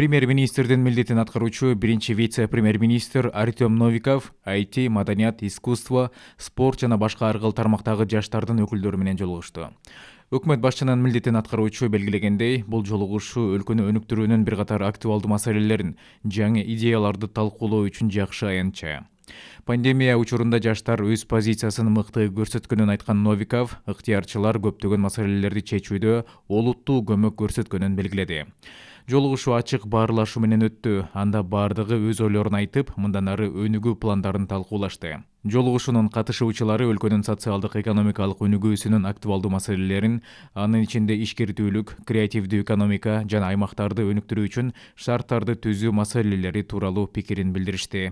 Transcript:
премьер министрдин милдетин аткаруучу биринчи вице премьер министр артем новиков айти маданият искусство спорт жана башка ар кылыл тармактагы жаштардын өкүлдөрү менен жолугушту өкмөт башчынын милдетин аткаруучу белгилегендей бул жолугушуу өлкөнү өнүктүрүүнүн бир катар актуалдуу маселелерин жаңы идеяларды талкуулоо үчүн жакшы аянтча пандемия учурунда жаштар өз позициясын мыкты көрсөткөнүн айткан новиков ыктыярчылар көптөгөн маселелерди чечүүдө олуттуу көмөк көрсөткөнүн белгиледи жолугушуу ачык баарлашуу менен өттү анда баардыгы өз ойлорун айтып мындан ары өнүгүү пландарын талкуулашты жолугушуунун катышуучулары өлкөнүн социалдык экономикалык өнүгүүсүнүн актуалдуу маселелерин анын ичинде ишкертүүлүк креативдүү экономика жана аймактарды өнүктүрүү үчүн шарттарды түзүү маселелери тууралуу пикирин билдиришти